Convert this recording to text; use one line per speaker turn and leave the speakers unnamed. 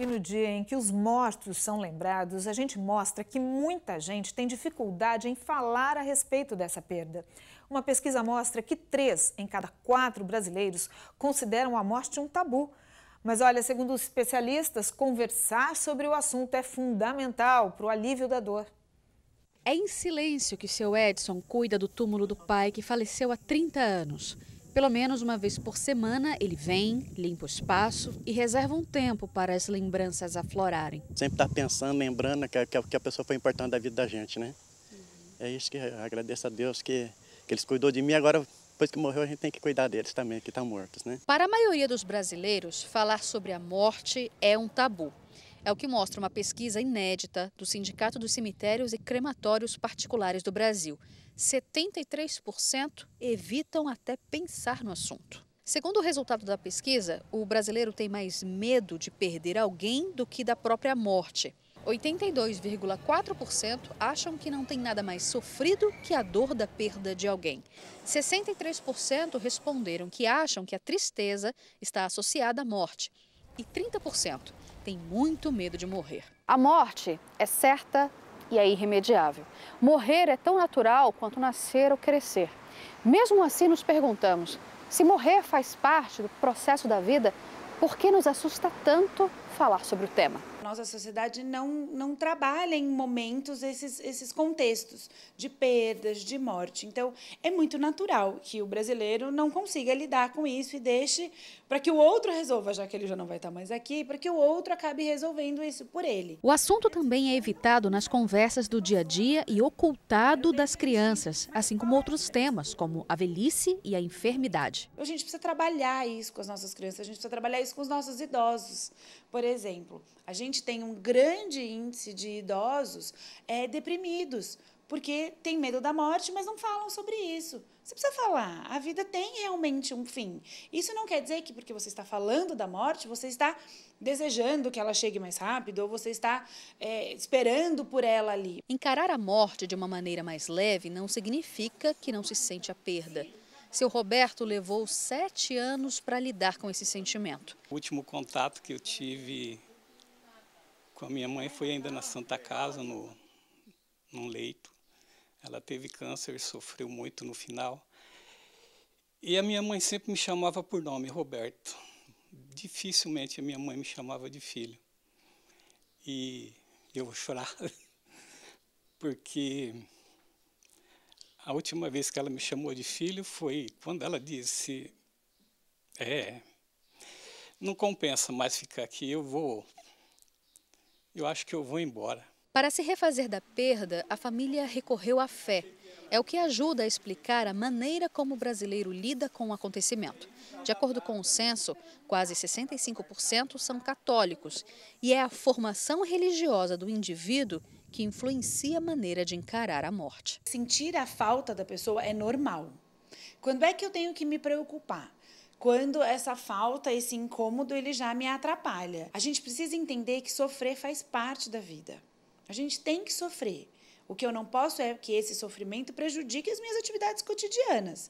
E no dia em que os mortos são lembrados, a gente mostra que muita gente tem dificuldade em falar a respeito dessa perda. Uma pesquisa mostra que três em cada quatro brasileiros consideram a morte um tabu. Mas olha, segundo os especialistas,
conversar sobre o assunto é fundamental para o alívio da dor. É em silêncio que seu Edson cuida do túmulo do pai que faleceu há 30 anos. Pelo menos uma vez por semana, ele vem, limpa o espaço e reserva um tempo para as lembranças aflorarem.
Sempre estar tá pensando, lembrando que, que, que, a pessoa foi importante da vida da gente, né? Uhum. É isso que eu agradeço a Deus que, que eles cuidou de mim. Agora, depois que morreu, a gente tem que cuidar deles também, que estão tá mortos, né?
Para a maioria dos brasileiros, falar sobre a morte é um tabu. É o que mostra uma pesquisa inédita do Sindicato dos Cemitérios e Crematórios Particulares do Brasil. 73% evitam até pensar no assunto. Segundo o resultado da pesquisa, o brasileiro tem mais medo de perder alguém do que da própria morte. 82,4% acham que não tem nada mais sofrido que a dor da perda de alguém. 63% responderam que acham que a tristeza está associada à morte e 30% têm muito medo de morrer. A morte é certa e é irremediável. Morrer é tão natural quanto nascer ou crescer. Mesmo assim, nos perguntamos: se morrer faz parte do processo da vida, por que nos assusta tanto falar sobre o tema?
Nossa sociedade não, não trabalha em momentos esses, esses contextos de perdas, de morte. Então, é muito natural que o brasileiro não consiga lidar com isso e deixe para que o outro resolva, já que ele já não vai estar mais aqui, para que o outro acabe resolvendo isso por ele.
O assunto também é evitado nas conversas do dia a dia e ocultado das crianças, assim como outros temas, como a velhice e a enfermidade.
A gente precisa trabalhar isso com as nossas crianças, a gente precisa trabalhar isso com os nossos idosos, por exemplo. A gente gente tem um grande índice de idosos é, deprimidos, porque tem medo da morte, mas não falam sobre isso. Você precisa falar. A vida tem realmente um fim. Isso não quer dizer que porque você está falando da morte, você está desejando
que ela chegue mais rápido ou você está é, esperando por ela ali. Encarar a morte de uma maneira mais leve não significa que não se sente a perda. Seu Roberto levou sete anos para lidar com esse sentimento.
O último contato que eu tive com a minha mãe foi ainda na Santa Casa, no, num leito. Ela teve câncer, sofreu muito no final. E a minha mãe sempre me chamava por nome, Roberto. Dificilmente a minha mãe me chamava de filho. E eu vou chorar, porque a última vez que ela me chamou de filho foi quando ela disse: É, não compensa mais ficar aqui, eu vou eu acho que eu vou embora.
Para se refazer da perda, a família recorreu à fé. É o que ajuda a explicar a maneira como o brasileiro lida com o acontecimento. De acordo com o censo, quase 65% são católicos e é a formação religiosa do indivíduo que influencia a maneira de encarar a morte. Sentir a falta da pessoa é normal. Quando é que eu tenho que me
preocupar? quando essa falta, esse incômodo, ele já me atrapalha. A gente precisa entender que sofrer faz parte da vida. A gente tem que sofrer. O que eu não posso é que esse sofrimento prejudique as minhas atividades cotidianas.